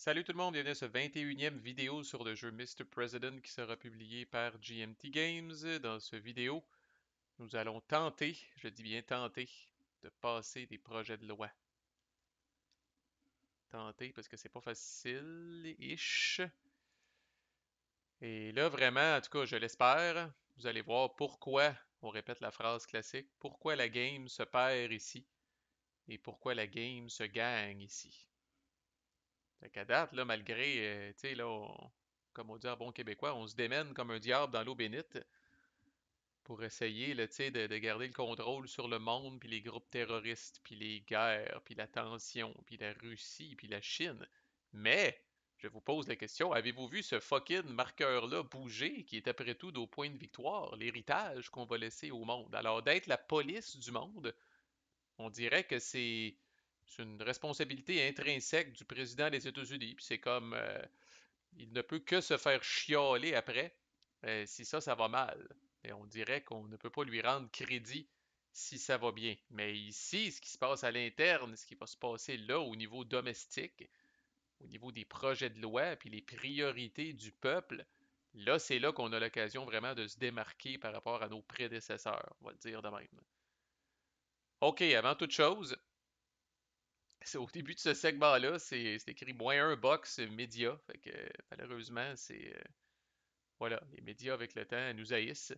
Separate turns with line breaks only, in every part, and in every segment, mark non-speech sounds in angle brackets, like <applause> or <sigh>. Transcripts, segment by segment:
Salut tout le monde, bienvenue à ce 21e vidéo sur le jeu Mr. President qui sera publié par GMT Games. Dans ce vidéo, nous allons tenter, je dis bien tenter, de passer des projets de loi. Tenter parce que c'est pas facile-ish. Et là, vraiment, en tout cas, je l'espère, vous allez voir pourquoi, on répète la phrase classique, pourquoi la game se perd ici et pourquoi la game se gagne ici. La qu'à là, malgré, euh, tu sais, là, comme on dit en bon québécois, on se démène comme un diable dans l'eau bénite pour essayer là, de, de garder le contrôle sur le monde, puis les groupes terroristes, puis les guerres, puis la tension, puis la Russie, puis la Chine. Mais, je vous pose la question, avez-vous vu ce fucking marqueur-là bouger, qui est après tout nos point de victoire, l'héritage qu'on va laisser au monde? Alors, d'être la police du monde, on dirait que c'est c'est une responsabilité intrinsèque du président des États-Unis. Puis c'est comme euh, il ne peut que se faire chialer après si ça, ça va mal. Et on dirait qu'on ne peut pas lui rendre crédit si ça va bien. Mais ici, ce qui se passe à l'interne, ce qui va se passer là au niveau domestique, au niveau des projets de loi, puis les priorités du peuple, là, c'est là qu'on a l'occasion vraiment de se démarquer par rapport à nos prédécesseurs, on va le dire de même. OK, avant toute chose, au début de ce segment-là, c'est écrit moins un box média. malheureusement, c'est. Euh, voilà, les médias avec le temps nous haïssent.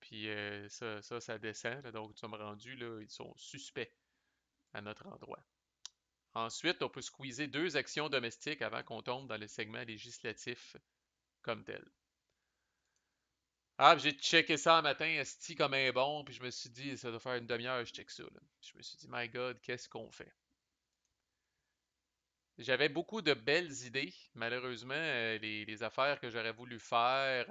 Puis euh, ça, ça, descend. donc, nous sommes rendus, là, ils sont suspects à notre endroit. Ensuite, on peut squeezer deux actions domestiques avant qu'on tombe dans le segment législatif comme tel. Ah, j'ai checké ça un matin, esti comme un bon, puis je me suis dit, ça doit faire une demi-heure, je check ça. Je me suis dit, my God, qu'est-ce qu'on fait? J'avais beaucoup de belles idées. Malheureusement, euh, les, affaires que j'aurais voulu faire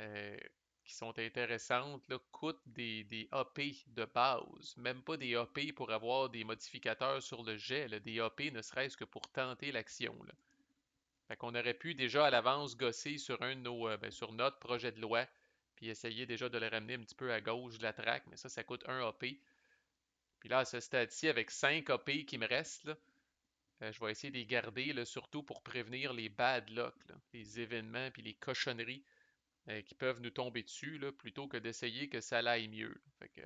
euh, qui sont intéressantes coûtent des, des, AP de base. Même pas des AP pour avoir des modificateurs sur le jet. Des AP ne serait-ce que pour tenter l'action. Fait qu'on aurait pu déjà à l'avance gosser sur un nos, euh, ben, sur notre projet de loi, puis essayer déjà de le ramener un petit peu à gauche de la traque, mais ça, ça coûte un AP. Puis là, à ce stade-ci, avec 5 AP qui me restent, euh, je vais essayer de les garder, surtout pour prévenir les bad luck, les événements puis les cochonneries euh, qui peuvent nous tomber dessus, plutôt que d'essayer que ça aille mieux.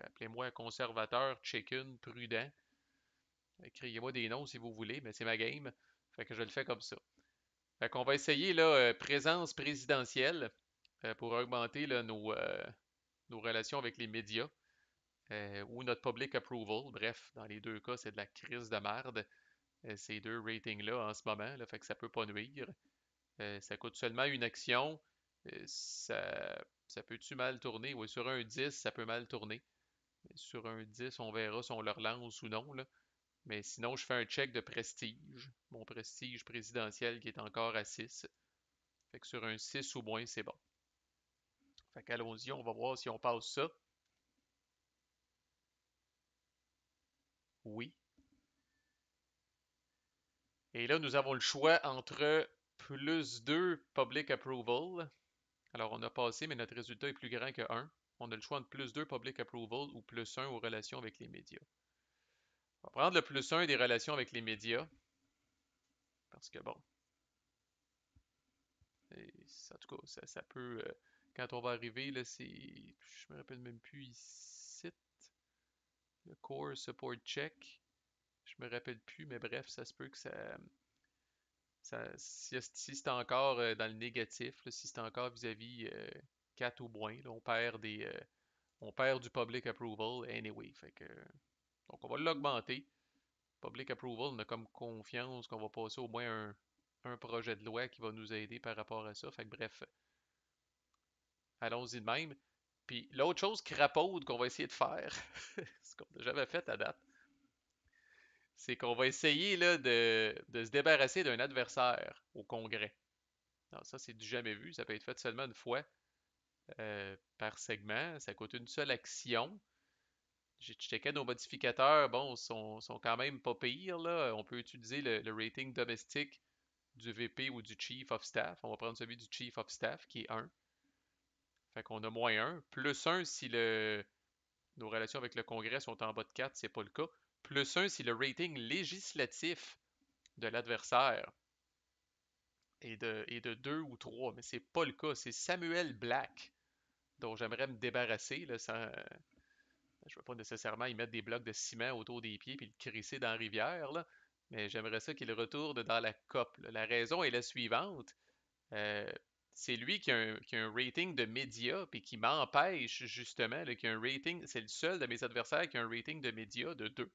appelez-moi conservateur, chicken, prudent. Euh, criez-moi des noms si vous voulez, mais c'est ma game. Fait que je le fais comme ça. Fait qu'on va essayer là, présence présidentielle pour augmenter nos, relations avec les médias ou notre public approval. Bref, dans les deux cas, c'est de la crise de marde. Euh, ces deux ratings-là en ce moment. Là, fait que ça peut pas nuire. Euh, ça coûte seulement une action. Euh, ça, peut-tu mal tourner? Oui, sur un 10, ça peut mal tourner. Sur un 10, on verra si on le relance ou non. Mais sinon, je fais un check de prestige. Mon prestige présidentiel qui est encore à 6. Fait que sur un 6 ou moins, c'est bon. Fait qu'allons-y, on va voir si on passe ça. Oui. Et là, nous avons le choix entre plus 2 public approval. Alors, on a passé, mais notre résultat est plus grand que 1. On a le choix entre plus 2 public approval ou plus 1 aux relations avec les médias. On va prendre le plus 1 des relations avec les médias. Parce que bon. en tout cas, ça, peut. Euh, quand on va arriver, là, c'est. Je me rappelle même plus ici. Le core support check. Je me rappelle plus, mais bref, ça se peut que ça. si, c'est encore euh, dans le négatif, si c'est encore vis-à-vis 4 euh, ou au on perd des. Euh, on perd du public approval anyway. Fait donc on va l'augmenter. Public approval, on a comme confiance qu'on va passer au moins un, projet de loi qui va nous aider par rapport à ça. Fait bref, allons-y de même. Puis l'autre chose crapaude qu'on va essayer de faire, <laughs> ce qu'on n'a jamais fait à date, c'est qu'on va essayer de, se débarrasser d'un adversaire au Congrès. ça, c'est du jamais vu. Ça peut être fait seulement une fois euh, par segment. Ça coûte une seule action. J'ai checké nos modificateurs. Bon, sont, sont quand même pas pires. Là. On peut utiliser le, rating domestique du VP ou du Chief of Staff. On va prendre celui du Chief of Staff qui est 1. Fait qu'on a moins 1. Plus 1 si le, nos relations avec le Congrès sont en bas de 4. C'est pas le cas. Plus 1 si le rating législatif de l'adversaire est de, et 2 ou 3, mais c'est pas le cas. C'est Samuel Black, dont j'aimerais me débarrasser je ne veux pas nécessairement y mettre des blocs de ciment autour des pieds et le crisser dans la rivière, mais j'aimerais ça qu'il retourne dans la COP. La raison est la suivante. Euh, c'est lui qui a, un, rating de média et qui m'empêche justement, là, un rating, c'est le seul de mes adversaires qui a un rating de média de 2.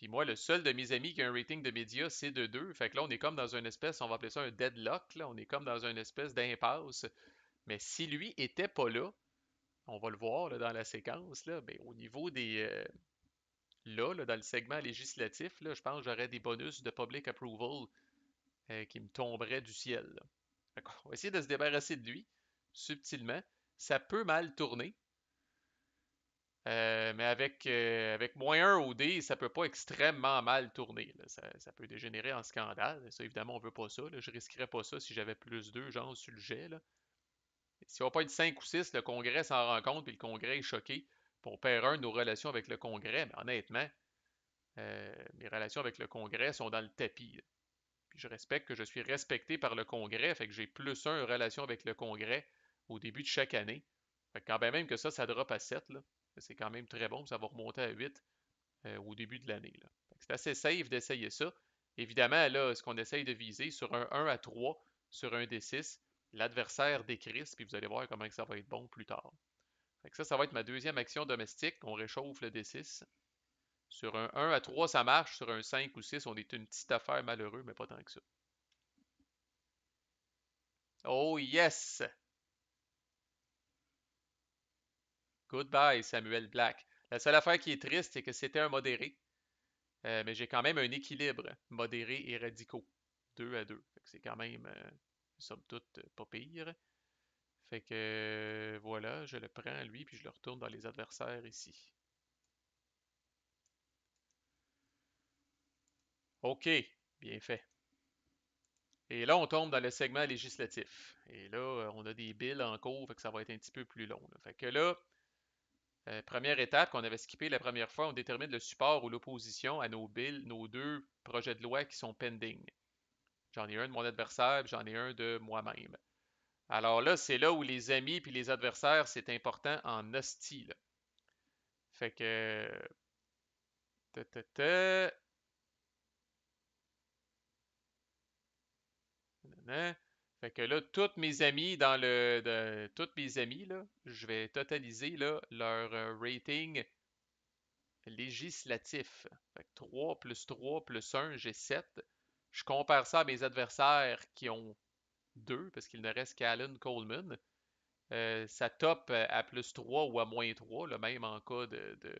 Puis moi, le seul de mes amis qui a un rating de médias, c'est de 2. Fait que là, on est comme dans une espèce, on va appeler ça un deadlock, là. on est comme dans une espèce d'impasse. Mais si lui était pas là, on va le voir dans la séquence, là, mais ben, au niveau des. Euh, là, dans le segment législatif, là, je pense que j'aurais des bonus de public approval euh, qui me tomberaient du ciel. On va essayer de se débarrasser de lui, subtilement. Ça peut mal tourner, euh, mais avec, euh, avec moins 1 au D, ça peut pas extrêmement mal tourner. Ça, peut dégénérer en scandale. Ça, évidemment, on veut pas ça. Je Je risquerais pas ça si j'avais plus 2, gens sur le jet. Si on va pas être 5 ou 6, le Congrès s'en rend compte, puis le Congrès est choqué. Pour on perd nos relations avec le Congrès. Mais honnêtement, euh, mes relations avec le Congrès sont dans le tapis. Puis je respecte que je suis respecté par le Congrès, fait que j'ai plus un relation avec le Congrès au début de chaque année. Fait que quand même que ça, ça drop à 7. C'est quand même très bon. Ça va remonter à 8 euh, au début de l'année. C'est assez safe d'essayer ça. Évidemment, là, ce qu'on essaye de viser sur un 1 à 3, sur un D6, l'adversaire décrisse, puis vous allez voir comment ça va être bon plus tard. ça, ça va être ma deuxième action domestique. On réchauffe le D6. Sur un 1 à 3, ça marche. Sur un 5 ou 6, on est une petite affaire malheureuse, mais pas tant que ça. Oh yes! Goodbye, Samuel Black. La seule affaire qui est triste, c'est que c'était un modéré. Euh, mais j'ai quand même un équilibre modéré et radicaux. Deux à deux. C'est quand même, euh, nous somme toute, euh, pas pire. Fait que voilà, je le prends lui, puis je le retourne dans les adversaires ici. OK, bien fait. Et là, on tombe dans le segment législatif. Et là, on a des bills en cours, fait que ça va être un petit peu plus long. Fait que là, euh, première étape qu'on avait skippée la première fois, on détermine le support ou l'opposition à nos bills, nos deux projets de loi qui sont pending. J'en ai un de mon adversaire, j'en ai un de moi-même. Alors là, c'est là où les amis puis les adversaires, c'est important en hostile. Fait que. Fait que là, toutes mes amis dans le. toutes mes amis, là, je vais totaliser leur euh, rating législatif. Fait que 3 plus 3 plus 1, j'ai 7. Je compare ça à mes adversaires qui ont 2, parce qu'il ne reste qu'Alan Coleman. Euh, ça top à plus 3 ou à moins 3, le même en cas de, de,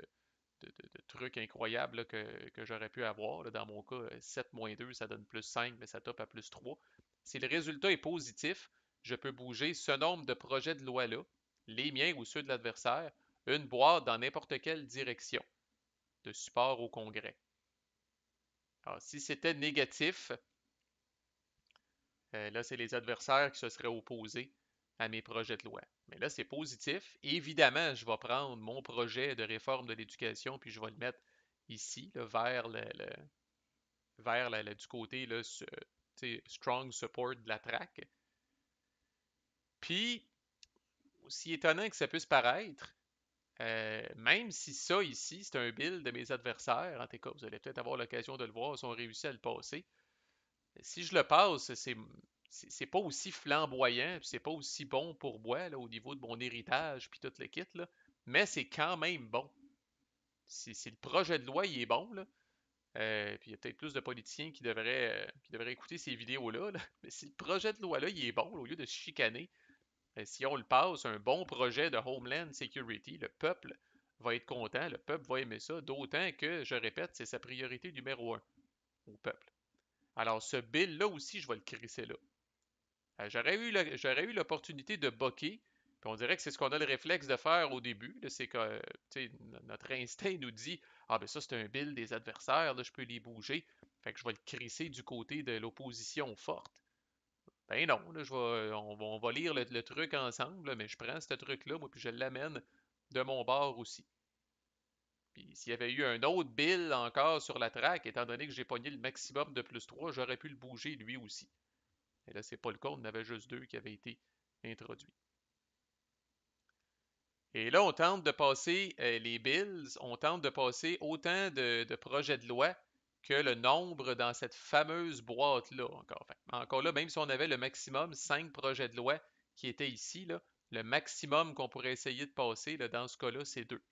de trucs incroyables que, j'aurais pu avoir. dans mon cas, 7 moins 2, ça donne plus 5, mais ça top à plus 3. Si le résultat est positif, je peux bouger ce nombre de projets de loi-là, les miens ou ceux de l'adversaire, une boîte dans n'importe quelle direction, de support au Congrès. Alors, si c'était négatif, euh, là, c'est les adversaires qui se seraient opposés à mes projets de loi. Mais là, c'est positif. Évidemment, je vais prendre mon projet de réforme de l'éducation, puis je vais le mettre ici, vers, le, du côté là, c'est « strong support de la traque. Puis, aussi étonnant que ça puisse paraître, euh, même si ça ici, c'est un build de mes adversaires, en tout cas, vous allez peut-être avoir l'occasion de le voir, ils ont réussi à le passer. Si je le passe, c'est c'est pas aussi flamboyant, c'est pas aussi bon pour moi là, au niveau de mon héritage puis tout le kit, là, mais c'est quand même bon. Si, le projet de loi il est bon, là, euh, puis il y a peut-être plus de politiciens qui devraient, euh, écouter ces vidéos-là. <laughs> Mais si le projet de loi-là, il est bon, au lieu de se chicaner, ben, si on le passe, un bon projet de Homeland Security, le peuple va être content, le peuple va aimer ça, d'autant que, je répète, c'est sa priorité numéro un au peuple. Alors, ce bill-là aussi, je vais le crisser là. Euh, j'aurais eu l'opportunité de boquer puis on dirait que c'est ce qu'on a le réflexe de faire au début. C'est que euh, notre instinct nous dit Ah, ben ça, c'est un bill des adversaires, là, je peux les bouger. Fait que je vais le crisser du côté de l'opposition forte. Ben non, euh, on, va lire le, truc ensemble, mais je prends ce truc-là, moi, puis je l'amène de mon bord aussi. Puis s'il y avait eu un autre bill encore sur la traque, étant donné que j'ai pogné le maximum de plus 3, j'aurais pu le bouger lui aussi. Et là, c'est pas le cas, on avait juste deux qui avaient été introduits. Et là, on tente de passer, euh, les bills, on tente de passer autant de, projets de loi que le nombre dans cette fameuse boîte-là. Encore, encore là, même si on avait le maximum 5 projets de loi qui étaient ici, là, le maximum qu'on pourrait essayer de passer, là, dans ce cas-là, c'est 2.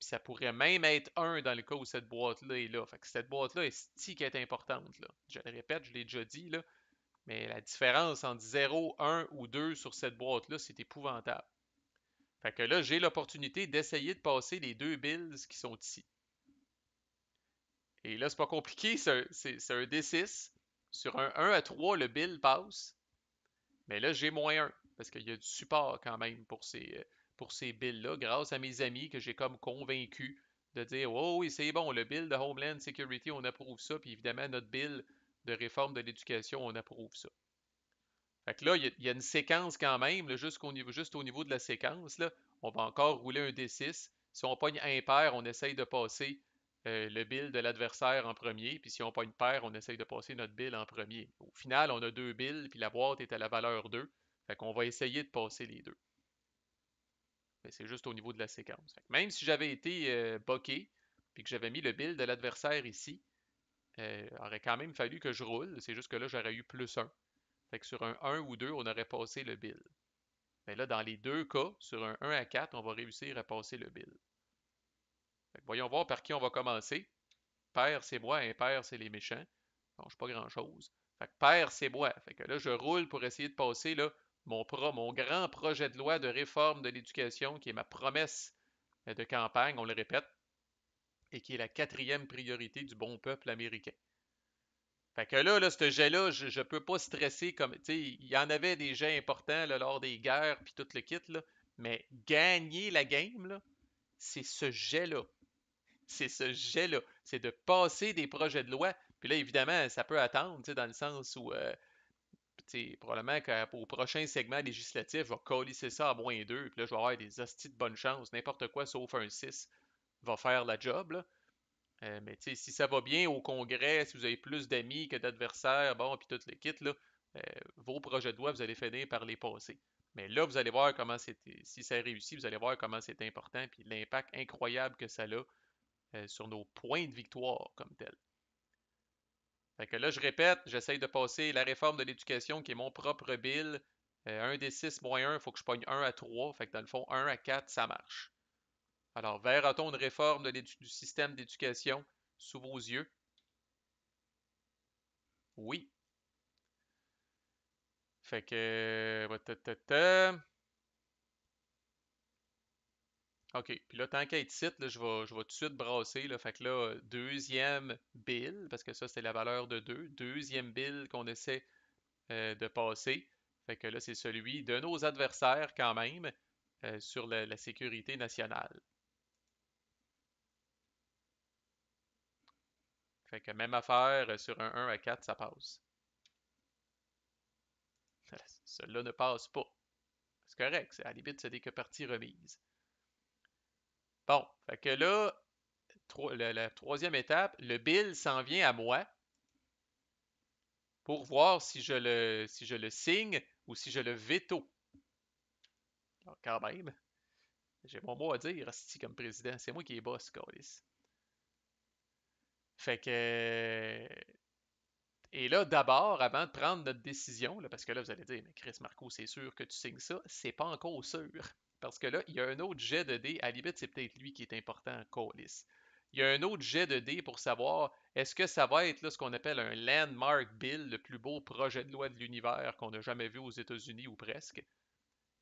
ça pourrait même être un dans le cas où cette boîte-là est là. Fait cette boîte-là est stick est importante. Je le répète, je l'ai déjà dit, mais la différence entre 0, 1 ou 2 sur cette boîte-là, c'est épouvantable. Fait que là, j'ai l'opportunité d'essayer de passer les deux bills qui sont ici. Et là, c'est pas compliqué, c'est un, D6. Sur un 1 à 3, le bill passe. Mais là, j'ai moins 1, parce qu'il y a du support quand même pour ces, pour ces bills-là, grâce à mes amis que j'ai comme convaincus de dire Oh oui, c'est bon, le bill de Homeland Security, on approuve ça, puis évidemment, notre bill de réforme de l'éducation, on approuve ça. Fait que là, il y, a une séquence quand même, juste au niveau de la séquence. Là, on va encore rouler un D6. Si on pogne impair, on essaye de passer euh, le bill de l'adversaire en premier. Puis si on pogne pair, on essaye de passer notre bill en premier. Au final, on a deux bills, puis la boîte est à la valeur 2. Fait qu'on va essayer de passer les deux. Mais c'est juste au niveau de la séquence. même si j'avais été euh, boqué, puis que j'avais mis le bill de l'adversaire ici, il euh, aurait quand même fallu que je roule. C'est juste que là, j'aurais eu plus 1. Fait que sur un 1 ou 2, on aurait passé le bill. Mais ben là, dans les deux cas, sur un 1 à 4, on va réussir à passer le bill. voyons voir par qui on va commencer. Père, c'est moi. Impair, hein, c'est les méchants. Bon, je pas grand-chose. Fait que c'est moi. Fait que là, je roule pour essayer de passer là, mon, pro, mon grand projet de loi de réforme de l'éducation, qui est ma promesse de campagne, on le répète, et qui est la quatrième priorité du bon peuple américain. Fait que là, là ce jet-là, je ne peux pas stresser comme. Il y en avait des jets importants là, lors des guerres puis tout le kit, là, mais gagner la game, c'est ce jet-là. C'est ce jet-là. C'est de passer des projets de loi. Puis là, évidemment, ça peut attendre, dans le sens où euh, probablement qu'au prochain segment législatif, je vais ça à moins deux puis là, je vais avoir des hosties de bonne chance. N'importe quoi sauf un 6 va faire la job. Là. Euh, mais si ça va bien au Congrès, si vous avez plus d'amis que d'adversaires, bon, puis tout le kit, là, euh, vos projets de loi, vous allez finir par les passer. Mais là, vous allez voir comment c'est, Si ça réussit, vous allez voir comment c'est important, puis l'impact incroyable que ça a euh, sur nos points de victoire comme tel. Fait que là, je répète, j'essaye de passer la réforme de l'éducation qui est mon propre bill. un des six moins un, il faut que je pogne un à trois, Fait que dans le fond, un à quatre, ça marche. Alors, verra-t-on une réforme du système d'éducation sous vos yeux? Oui. Fait que... OK. Puis là, tant qu'à être je, vais, tout de suite brasser. Là. Fait que là, deuxième bill, parce que ça, c'est la valeur de 2. Deuxième bill qu'on essaie euh, de passer. Fait que là, c'est celui de nos adversaires quand même euh, sur la sécurité nationale. Fait que même affaire euh, sur un 1 à 4, ça passe. Cela ne passe pas. C'est correct, à la limite, c'est des que partie remise. Bon, fait que là, la, troisième étape, le bill s'en vient à moi pour voir si je le, si je le signe ou si je le veto. Alors, quand même, j'ai mon mot à dire, comme président. C'est moi qui est boss, fait que. Et là, d'abord, avant de prendre notre décision, parce que là, vous allez dire, mais Chris Marco, c'est sûr que tu signes ça, c'est pas encore sûr. Parce que là, il y a un autre jet de dés, à limite, c'est peut-être lui qui est important, Colis. Il y a un autre jet de dés pour savoir est-ce que ça va être là, ce qu'on appelle un landmark bill, le plus beau projet de loi de l'univers qu'on a jamais vu aux États-Unis ou presque.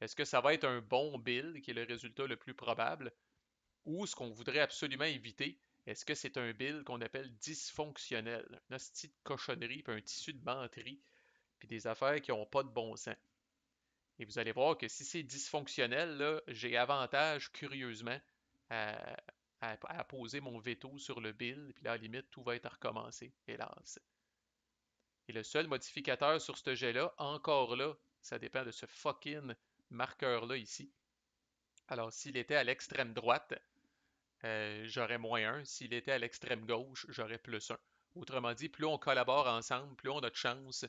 Est-ce que ça va être un bon bill, qui est le résultat le plus probable, ou ce qu'on voudrait absolument éviter, est-ce que c'est un bill qu'on appelle dysfonctionnel? Un hostie de cochonnerie, puis un tissu de menterie, puis des affaires qui n'ont pas de bon sens. Et vous allez voir que si c'est dysfonctionnel, j'ai avantage, curieusement, à, poser mon veto sur le bill, puis là, à la limite, tout va être recommencé et hélas. Et le seul modificateur sur ce jet-là, encore là, ça dépend de ce fucking marqueur-là ici. Alors, s'il était à l'extrême droite, euh, j'aurais moins un. S'il était à l'extrême gauche, j'aurais plus un. Autrement dit, plus on collabore ensemble, plus on a de chances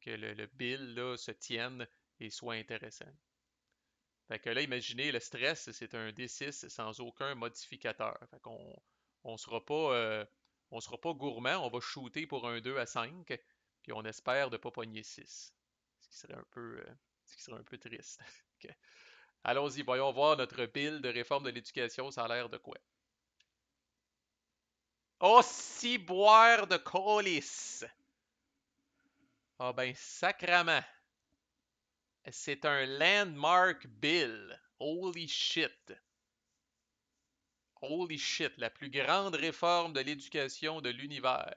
que le, bill se tienne et soit intéressant. Fait que là, imaginez, le stress, c'est un D6 sans aucun modificateur. Fait qu'on on sera pas euh, on sera pas gourmand, on va shooter pour un 2 à 5, puis on espère de ne pas pogner 6. Euh, ce qui serait un peu, triste. <laughs> Allons-y, voyons voir notre bill de réforme de l'éducation, ça a l'air de quoi? Oh, boire de colis! Ah oh, ben, sacrament! C'est un landmark bill. Holy shit! Holy shit, la plus grande réforme de l'éducation de l'univers.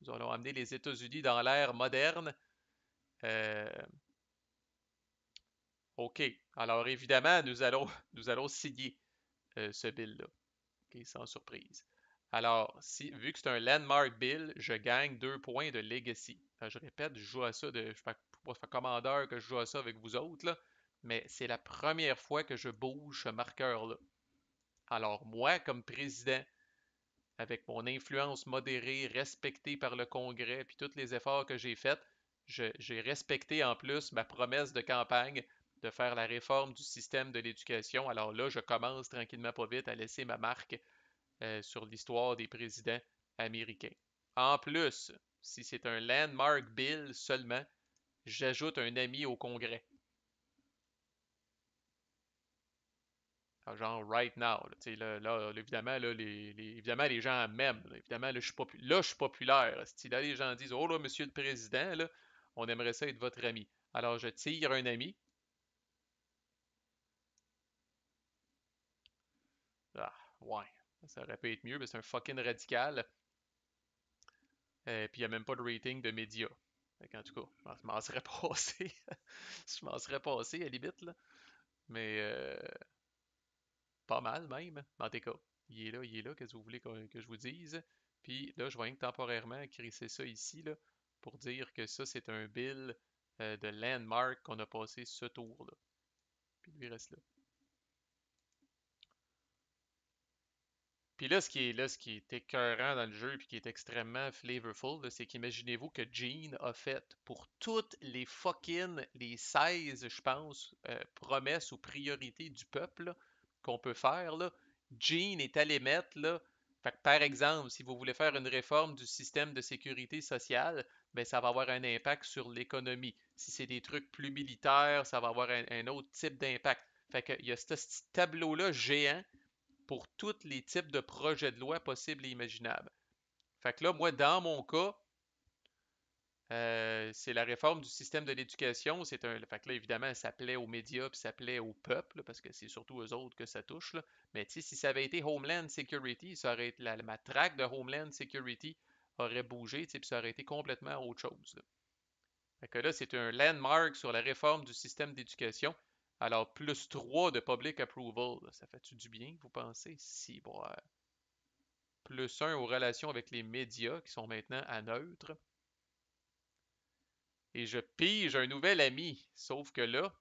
Nous allons amener les États-Unis dans l'ère moderne. Euh, OK. Alors, évidemment, nous allons, <laughs> nous signer euh, ce bill-là. OK, sans surprise. Alors, vu que c'est un landmark bill, je gagne deux points de legacy. je répète, je joue à ça de. ne suis pas commandeur que je joue à ça avec vous autres, mais c'est la première fois que je bouge ce marqueur-là. Alors, moi, comme président, avec mon influence modérée, respectée par le Congrès, puis tous les efforts que j'ai faits, j'ai respecté en plus ma promesse de campagne de faire la réforme du système de l'éducation. Alors là, je commence tranquillement pas vite à laisser ma marque euh, sur l'histoire des présidents américains. En plus, si c'est un landmark bill seulement, j'ajoute un ami au Congrès. Ah, genre right now. Là, là, évidemment, là, les, évidemment, les gens m'aiment. évidemment, là, je suis, populaire. Si Là, les gens disent Oh là, monsieur le président, là, on aimerait ça être votre ami. Alors, je tire un ami. ouais, ça aurait pu être mieux, mais c'est un fucking radical. Et euh, puis il n'y a même pas de rating de médias. en tout cas, je m'en serais <laughs> passé. je m'en serais passé à limite. Là. Mais euh, pas mal même. En tout cas, il est là, il est là, qu'est-ce que vous voulez que, je vous dise. Puis là, je vais que temporairement crisser ça ici là, pour dire que ça, c'est un bill euh, de landmark qu'on a passé ce tour-là. Puis lui reste là. Puis là, ce qui est là, ce qui est écœurant dans le jeu puis qui est extrêmement flavorful, c'est qu'imaginez-vous que Gene a fait pour toutes les fucking les 16, je pense, euh, promesses ou priorités du peuple qu'on peut faire. Là. Gene est allé mettre là. Fait que, par exemple, si vous voulez faire une réforme du système de sécurité sociale, ben, ça va avoir un impact sur l'économie. Si c'est des trucs plus militaires, ça va avoir un, autre type d'impact. Fait que, il y a ce, ce tableau-là géant pour tous les types de projets de loi possibles et imaginables. Fait que là, moi, dans mon cas, euh, c'est la réforme du système de l'éducation. C'est un. Fait que là, évidemment, ça plaît aux médias puis ça plaît au peuple, parce que c'est surtout aux autres que ça touche. Mais si ça avait été Homeland Security, ça aurait la, ma traque de Homeland Security aurait bougé, puis ça aurait été complètement autre chose. Fait que là, c'est un landmark sur la réforme du système d'éducation. Alors, plus 3 de public approval, ça fait-tu du bien, vous pensez? Si, bon, euh, plus 1 aux relations avec les médias qui sont maintenant à neutre. Et je pige un nouvel ami, sauf que là,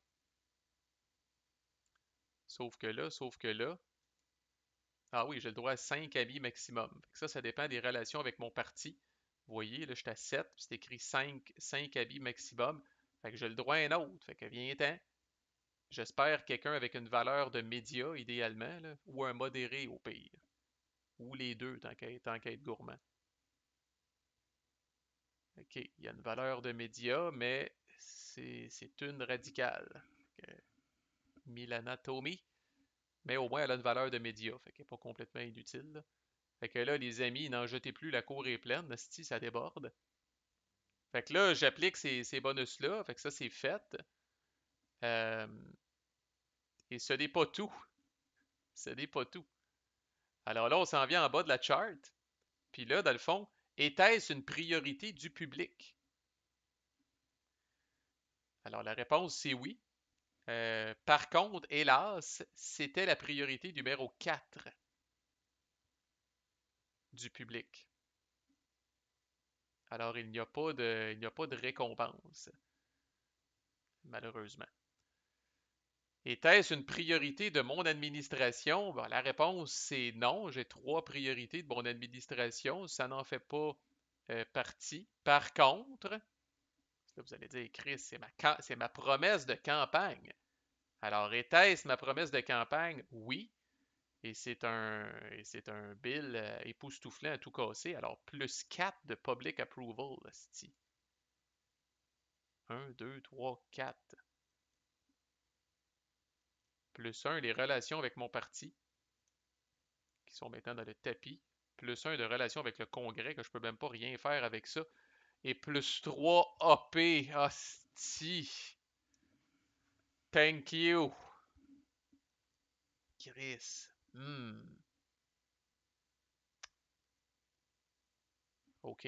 sauf que là, sauf que là, ah oui, j'ai le droit à 5 habits maximum. Ça, ça dépend des relations avec mon parti. Vous voyez, là, je suis à 7, c'est écrit 5, habits maximum. Fait que j'ai le droit à un autre. Fait que vient un. J'espère quelqu'un avec une valeur de média, idéalement, ou un modéré au pire. Ou les deux, tant qu'à être gourmand. OK, il y a une valeur de média, mais c'est une radicale. Milanatomie. Mais au moins, elle a une valeur de média, fait qu'elle n'est pas complètement inutile. Fait que là, les amis, n'en jetez plus, la cour est pleine, si ça déborde. Fait que là, j'applique ces, ces bonus-là, fait que ça, c'est fait. Euh, et ce n'est pas tout. Ce n'est pas tout. Alors là, on s'en vient en bas de la charte. Puis là, dans le fond, était-ce une priorité du public? Alors la réponse, c'est oui. Euh, par contre, hélas, c'était la priorité numéro 4 du public. Alors il n'y a, a pas de récompense, malheureusement. Était-ce une priorité de mon administration? Ben, la réponse, c'est non. J'ai trois priorités de mon administration. Ça n'en fait pas euh, partie. Par contre, là, vous allez dire, Chris, c'est ma, promesse de campagne. Alors, était-ce ma promesse de campagne? Oui. Et c'est un, bill euh, époustouflant à tout casser. Alors, plus quatre de public approval, là, 1, 2, 3, 4 plus un, les relations avec mon parti, qui sont maintenant dans le tapis, plus un, de relations avec le Congrès, que je peux même pas rien faire avec ça, et plus 3 AP, hostie. Thank you. Chris. Hmm. OK.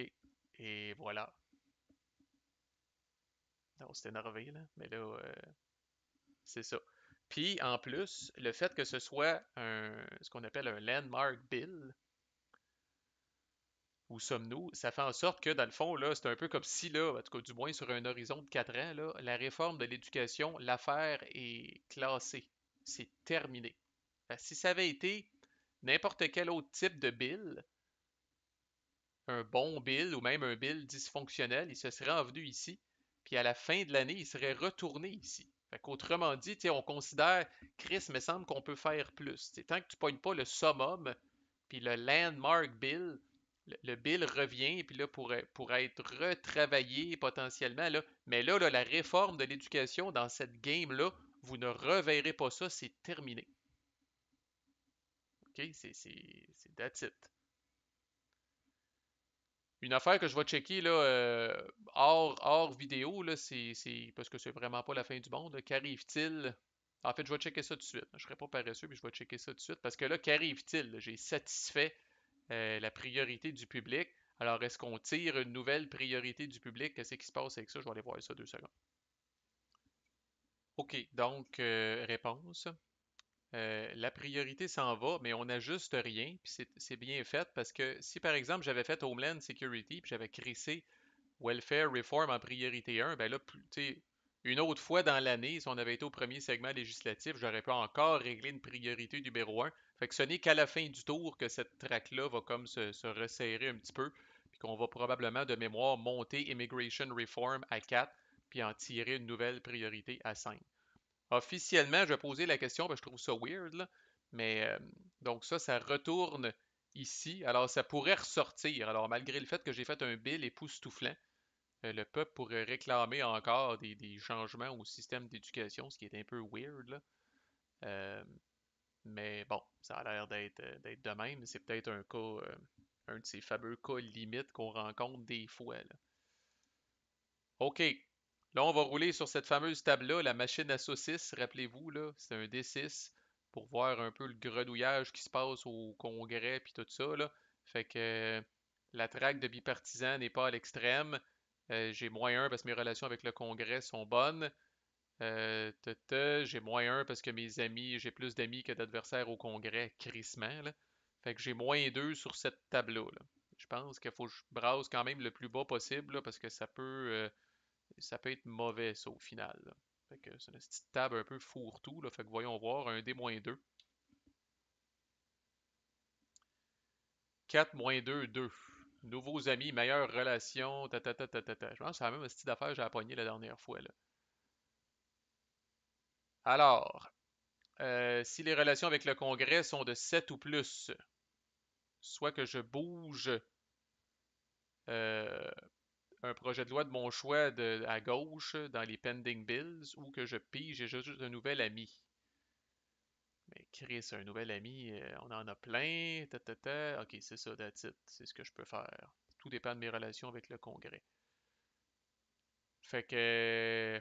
Et voilà. Non, c'est énervé, là. Mais là, euh, c'est ça. Puis en plus, le fait que ce soit ce qu'on appelle un landmark bill, où sommes-nous, ça fait en sorte que dans le fond, c'est un peu comme si, là, en tout cas du moins sur un horizon de 4 ans, la réforme de l'éducation, l'affaire est classée. C'est terminé. si ça avait été n'importe quel autre type de bill, un bon bill ou même un bill dysfonctionnel, il se serait envenu ici, puis à la fin de l'année, il serait retourné ici. Autrement dit, on considère, Chris, me semble qu'on peut faire plus. tant que tu ne pognes pas le summum, puis le landmark bill, le, bill revient, puis là, pourrait être retravaillé potentiellement. Mais là, la réforme de l'éducation dans cette game-là, vous ne reverrez pas ça, c'est terminé. OK? C'est that's it. Une affaire que je vais checker là, euh, hors, hors, vidéo, c'est parce que c'est vraiment pas la fin du monde. Qu'arrive-t-il? En fait, je vais checker ça tout de suite. Je ne serai pas paresseux, puis je vais checker ça tout de suite. Parce que là, qu'arrive-t-il? J'ai satisfait euh, la priorité du public. Alors, est-ce qu'on tire une nouvelle priorité du public? Qu'est-ce qui se passe avec ça? Je vais aller voir ça deux secondes. OK, donc, euh, réponse. Euh, la priorité s'en va, mais on n'ajuste rien. Puis c'est bien fait parce que si par exemple j'avais fait Homeland Security puis j'avais crissé Welfare Reform en priorité 1, ben là, une autre fois dans l'année, si on avait été au premier segment législatif, j'aurais pu encore régler une priorité numéro 1. Fait que ce n'est qu'à la fin du tour que cette traque-là va comme se, se, resserrer un petit peu, puis qu'on va probablement de mémoire monter Immigration Reform à 4, puis en tirer une nouvelle priorité à 5 officiellement, je vais poser la question parce que je trouve ça weird. Mais euh, donc ça, ça retourne ici. Alors ça pourrait ressortir. Alors malgré le fait que j'ai fait un bill époustouflant, euh, le peuple pourrait réclamer encore des, changements au système d'éducation, ce qui est un peu weird. Euh, mais bon, ça a l'air d'être de même. C'est peut-être un cas, un de ces fameux cas limites qu'on rencontre des fois. Là. OK, Là, on va rouler sur cette fameuse table-là, la machine à saucisses, rappelez-vous, là, c'est un D6 pour voir un peu le grenouillage qui se passe au congrès puis tout ça. Là. Fait que euh, la traque de bipartisan n'est pas à l'extrême. Euh, j'ai moins 1 parce que mes relations avec le congrès sont bonnes. Euh, j'ai moins 1 parce que mes amis, j'ai plus d'amis que d'adversaires au congrès, crissement. Fait que j'ai moins 2 sur cette table-là. Je pense qu'il faut que je brasse quand même le plus bas possible parce que ça peut ça peut être mauvais, ça, au final. Fait que c'est une petite table un peu fourre-tout. Là. Fait que voyons voir, un D-2. 4-2, 2. Nouveaux amis, meilleures relations, ta, ta, ta, Je pense que c'est la même style d'affaires que j'ai appogné la dernière fois. Alors, euh, si les relations avec le Congrès sont de 7 ou plus, soit que je bouge euh, un projet de loi de mon choix de, à gauche dans les pending bills ou que je pige j'ai juste un nouvel ami. Mais Chris, un nouvel ami, euh, on en a plein. Ok, c'est ça, that's C'est ce que je peux faire. Tout dépend de mes relations avec le Congrès. Fait que.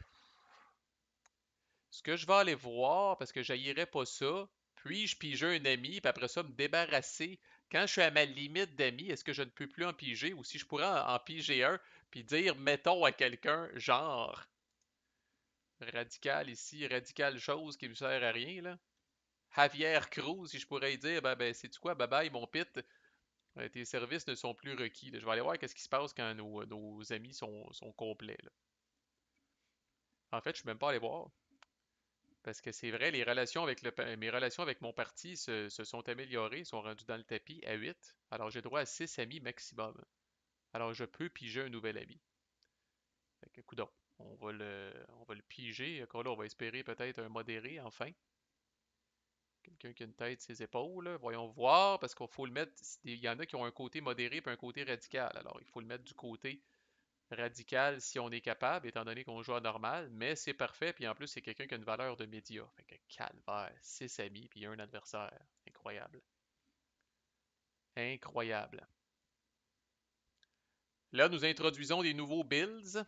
Ce que je vais aller voir, parce que j'haïrais pas ça, puis-je pige un ami, puis après ça, me débarrasser quand je suis à ma limite d'amis, est-ce que je ne peux plus en piger ou si je pourrais en, piger un puis dire, mettons à quelqu'un, genre, radical ici, radical chose qui ne me sert à rien, là. Javier Cruz, si je pourrais dire, ben, ben c'est-tu quoi, bye bye, mon pit, euh, tes services ne sont plus requis. Je vais aller voir qu'est-ce qui se passe quand nos, amis sont, complets. En fait, je ne suis même pas allé voir. Parce que c'est vrai, mes relations avec mon parti se, sont améliorées, sont rendues dans le tapis à 8. Alors j'ai droit à 6 amis maximum. Alors je peux piger un nouvel ami. Fait que on va le, on va le piger. Encore là, on va espérer peut-être un modéré enfin. Quelqu'un qui a une tête, ses épaules. Voyons voir, parce qu'il faut le mettre. Il y en a qui ont un côté modéré et un côté radical. Alors il faut le mettre du côté radical si on est capable, étant donné qu'on joue à normal, mais c'est parfait, puis en plus, c'est quelqu'un qui a une valeur de média. Fait que calvaire, 6 amis, puis un adversaire. Incroyable. Incroyable. Là, nous introduisons des nouveaux builds.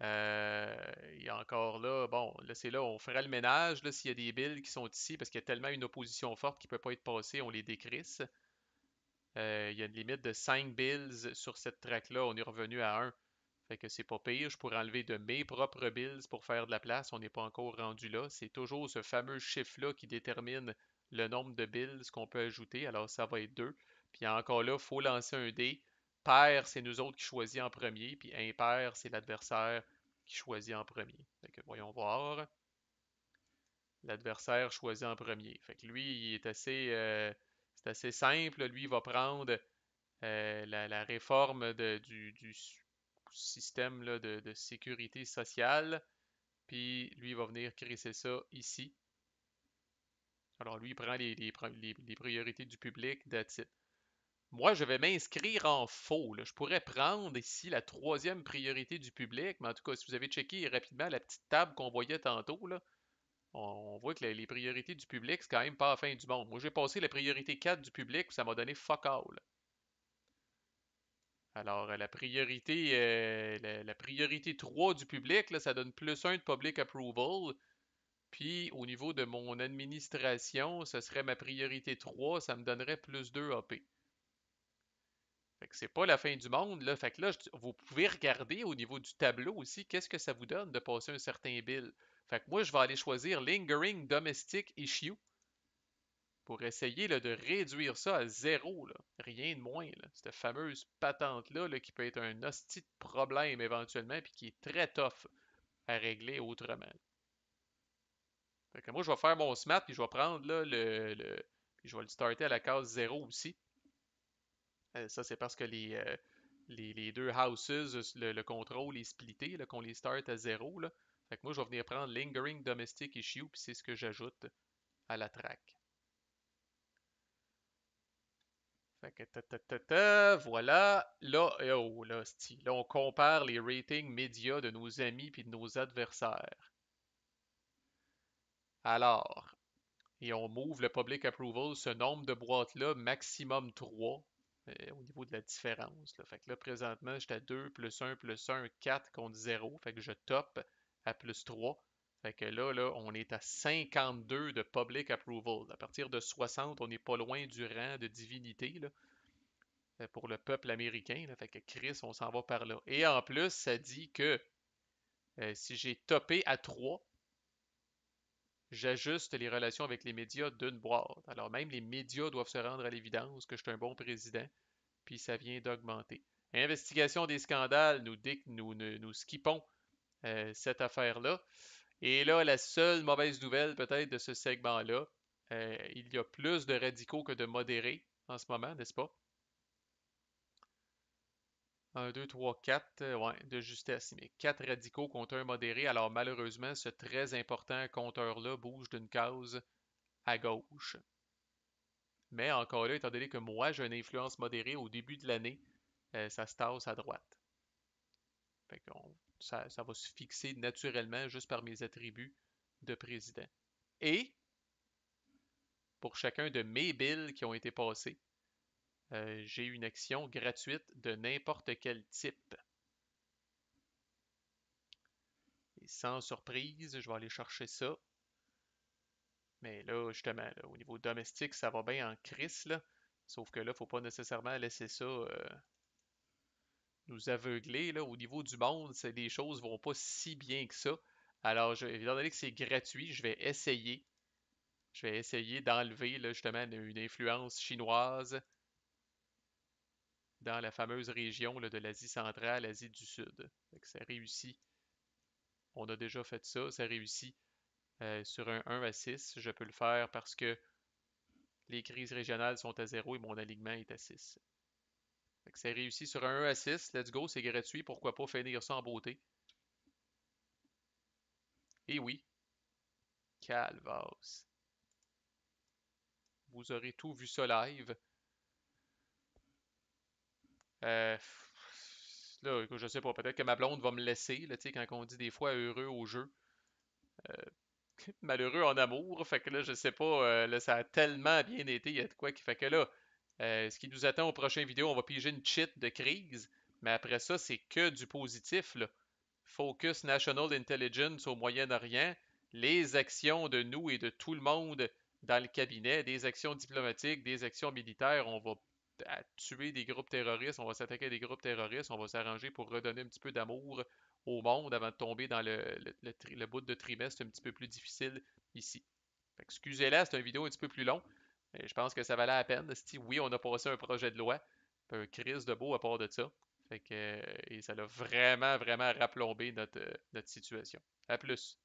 Euh, y a encore là, bon, là c'est là, on fera le ménage s'il y a des builds qui sont ici parce qu'il y a tellement une opposition forte qui ne peut pas être passée, on les décrisse. Euh, il y a une limite de 5 bills sur cette track-là. On est revenu à 1. Fait que c'est pas pire. Je pourrais enlever de mes propres bills pour faire de la place. On n'est pas encore rendu là. C'est toujours ce fameux chiffre-là qui détermine le nombre de bills qu'on peut ajouter. Alors, ça va être 2. Puis encore là, il faut lancer un dé. Pair, c'est nous autres qui choisit en premier. Puis impair, c'est l'adversaire qui choisit en premier. Fait que voyons voir. L'adversaire choisit en premier. Fait que lui, il est assez. Euh, c'est simple. Lui, il va prendre euh, la, réforme du, système de, sécurité sociale. Puis lui, il va venir créer ça ici. Alors lui, il prend les, priorités du public, Moi, je vais m'inscrire en faux. Je pourrais prendre ici la troisième priorité du public, mais en tout cas, si vous avez checké rapidement la petite table qu'on voyait tantôt, là, on voit que les priorités du public, c'est quand même pas la fin du monde. Moi, j'ai passé la priorité 4 du public, ça m'a donné fuck all. Alors, euh, la priorité, euh, la, priorité 3 du public, ça donne plus 1 de public approval. Puis, au niveau de mon administration, ce serait ma priorité 3, ça me donnerait plus 2 AP. Fait que c'est pas la fin du monde, là. Fait que là, vous pouvez regarder au niveau du tableau aussi, qu'est-ce que ça vous donne de passer un certain bill. Fait que moi, je vais aller choisir Lingering Domestic Issue pour essayer de réduire ça à zéro. Là. Rien de moins. Là. Cette fameuse patente-là qui peut être un hostie de problème éventuellement puis qui est très tough à régler autrement. Fait que moi, je vais faire mon smart puis je vais prendre là, le, puis je vais le starter à la case zéro, aussi. Euh, ça, c'est parce que les, euh, deux houses, le, contrôle est splitté, qu'on les start à zéro. Fait que moi, je vais venir prendre Lingering Domestic Issue, puis c'est ce que j'ajoute à la track. Fait que ta, ta, ta, ta voilà. Là, eh oh, là, là, on compare les ratings médias de nos amis puis de nos adversaires. Alors, et on move le public approval, ce nombre de boîtes-là, maximum 3 euh, au niveau de la différence. Fait que là, présentement, j'étais à 2 plus 1 plus 1, 4 contre 0. Fait que je top à plus 3. Fait que là, là, on est à 52 de public approval. À partir de 60, on n'est pas loin du rang de divinité là, euh, pour le peuple américain. Fait que Chris, on s'en va par là. Et en plus, ça dit que euh, si j'ai topé à 3, j'ajuste les relations avec les médias d'une boîte. Alors même les médias doivent se rendre à l'évidence que je suis un bon président, puis ça vient d'augmenter. Investigation des scandales, nous, dit nous, nous, nous skippons euh, cette affaire-là. Et là, la seule mauvaise nouvelle peut-être de ce segment-là, euh, il y a plus de radicaux que de modérés en ce moment, n'est-ce pas? 1, 2, 3, 4, ouais, de justesse. Mais 4 radicaux contre un modéré. Alors malheureusement, ce très important compteur-là bouge d'une case à gauche. Mais encore là, étant donné que moi, j'ai une influence modérée au début de l'année, euh, ça se tasse à droite. Fait qu'on ça, va se fixer naturellement juste par mes attributs de président. Et pour chacun de mes bills qui ont été passés, euh, j'ai une action gratuite de n'importe quel type. Et sans surprise, je vais aller chercher ça. Mais là, justement, au niveau domestique, ça va bien en crise. Sauf que là, il ne faut pas nécessairement laisser ça euh, nous aveugler au niveau du monde. Les choses vont pas si bien que ça. Alors, je, que c'est gratuit, je vais essayer. Je vais essayer d'enlever justement une influence chinoise dans la fameuse région de l'Asie centrale, l'Asie du Sud. ça réussit. On a déjà fait ça, ça réussit. Euh, sur un 1 à 6, je peux le faire parce que les crises régionales sont à zéro et mon alignement est à 6. C'est réussi sur un 1 à 6. Let's go, c'est gratuit. Pourquoi pas finir ça en beauté? Et eh oui. Calvas. Vous aurez tout vu ça live. Euh, là, je sais pas, peut-être que ma blonde va me laisser, là, quand on dit des fois heureux au jeu. Euh, <laughs> malheureux en amour, fait que là, je sais pas, euh, là, ça a tellement bien été, il y a de quoi qui fait que là, euh, ce qui nous attend aux prochaines vidéos, on va piger une cheat de crise, mais après ça, c'est que du positif. Focus National Intelligence au Moyen-Orient, les actions de nous et de tout le monde dans le cabinet, des actions diplomatiques, des actions militaires, on va tuer des groupes terroristes, on va s'attaquer à des groupes terroristes, on va s'arranger pour redonner un petit peu d'amour au monde avant de tomber dans le, le bout de trimestre un petit peu plus difficile ici. Excusez-la, c'est une vidéo un petit peu plus longue je pense que ça valait la peine. Si oui, on a passé un projet de loi, un crise de beau à part de ça. Fait que, euh, ça l'a vraiment, vraiment raplombé euh, notre situation. À plus.